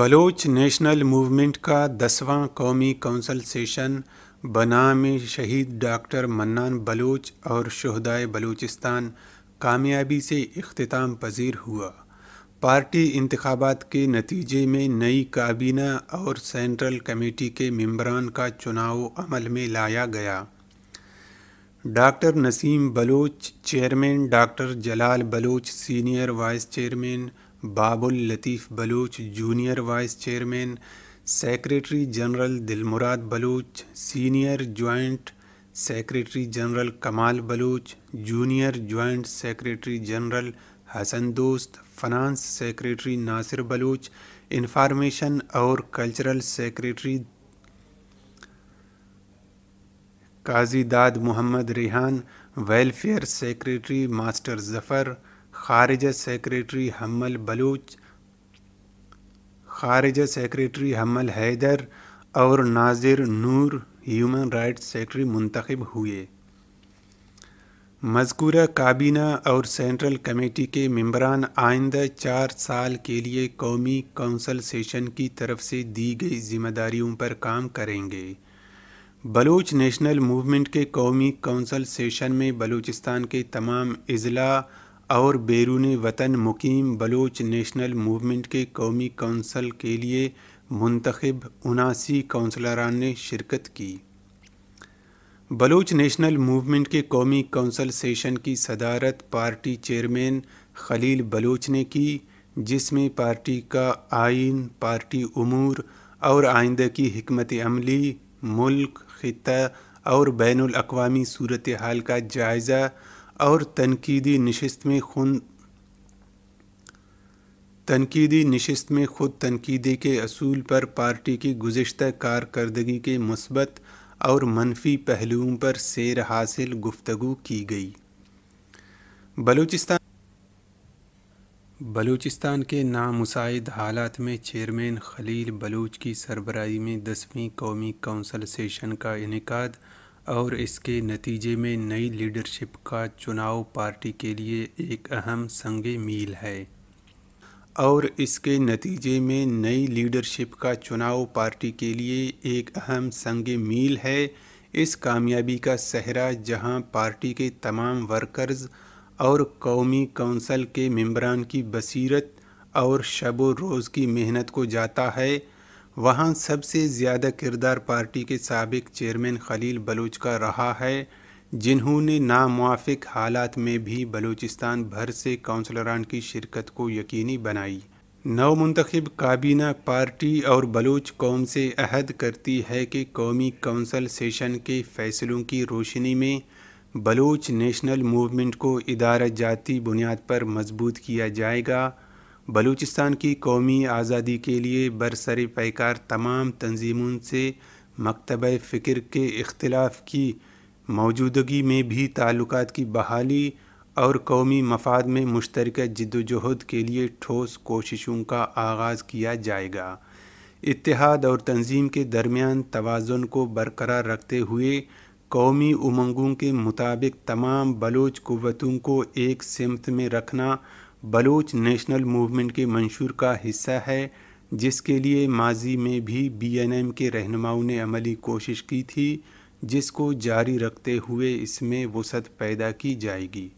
Bloch national movement का दसवां कौमी कौंसल सेशन बना में शहीद डॉक्टर मन्नान बलोच और शहदाय बलूचिस्तान कामयाबी से अख्ताम पजीर हुआ पार्टी इंतबात के नतीजे में नई काबीना और सेंट्रल कमेटी के मम्बरान का चुनाव अमल में लाया गया doctor Naseem Baloch chairman doctor Jalal Baloch senior vice chairman Babul Latif Baloch junior vice chairman secretary general Dilmurad Baloch senior joint secretary general Kamal Baloch junior joint secretary general Hasan Dost finance secretary Nasir Baloch information और cultural secretary Qazi Dad Mohammad Rehan welfare secretary master Zafar खारिज सेक्रेटरी हमल बलूच खारिज सेक्रेटरी हमल हैदर और Nazir Noor human rights secretary मुंतखब हुए मजकूरा काबीना और central committee के मम्बरान आइंदा चार साल के लिए कौमी कौंसल सेशन की तरफ से दी गई जिम्मेदारियों पर काम करेंगे बलूच नेशनल मूवमेंट के कौमी कौंसल सेशन में बलूचिस्तान के तमाम अजला और बैरून वतन मुकीम बलोच नेशनल मूवमेंट के कौमी कौंसल के लिए मुंतखब उनासी कौंसलरान ने शिरकत की बलोच नेशनल मूवमेंट के कौमी कौंसल सेशन की सदारत पार्टी चेयरमैन खलील बलोच ने की जिसमें पार्टी का आइन पार्टी उमूर और आइंदा की हमत अमली मुल्क खत्ता और बैन अवी सूरत हाल का जायज़ा और तनकीदी नशस्त में खुन तनकीदी नशस्त में ख़ुद तनकीदी के असूल पर पार्टी की गुज्त कारकर्दगी के मस्बत और मनफी पहलुओं पर सैर हासिल गुफ्तु की गई बलूचिस्तान बलूचिस्तान के नामसाइद हालात में चेयरमैन खलील बलूच की सरबराही में दसवीं कौमी कौंसल सेशन का इनका और इसके नतीजे में नई लीडरशिप का चुनाव पार्टी के लिए एक अहम संग मील है और इसके नतीजे में नई लीडरशिप का चुनाव पार्टी के लिए एक अहम संग मील है इस कामयाबी का सहरा जहां पार्टी के तमाम वर्कर्स और कौमी कौंसल के मम्बरान की बसीरत और शब रोज़ की मेहनत को जाता है वहाँ सबसे ज़्यादा किरदार पार्टी के सबक चेयरमैन खलील बलूच का रहा है जिन्होंने नामवाफिक हालात में भी बलूचिस्तान भर से काउंसलरान की शिरकत को यकीनी बनाई नव मंतखब काबीना पार्टी और बलूच कौम से अहद करती है कि कौमी कौंसल सेशन के फ़ैसलों की रोशनी में बलूच नेशनल मूवमेंट को इदारा जाती बुनियाद पर मजबूत किया जाएगा बलूचिस्तान की कौमी आज़ादी के लिए बरसर पैकार तमाम तंजीमों से मकतब फ़िक्र के अख्तिलाफ की मौजूदगी में भी ताल्लुक की बहाली और कौमी मफाद में मुशतरक जदोजहद के लिए ठोस कोशिशों का आगाज़ किया जाएगा इतिहाद और तंजीम के दरमियान तोज़ुन को बरकरार रखते हुए कौमी उमंगों के मुताबिक तमाम बलोच कुतों को एक सिमत में रखना बलोच नेशनल मूवमेंट के मंशूर का हिस्सा है जिसके लिए माजी में भी बीएनएम के रहनुमाओं ने अमली कोशिश की थी जिसको जारी रखते हुए इसमें वसत पैदा की जाएगी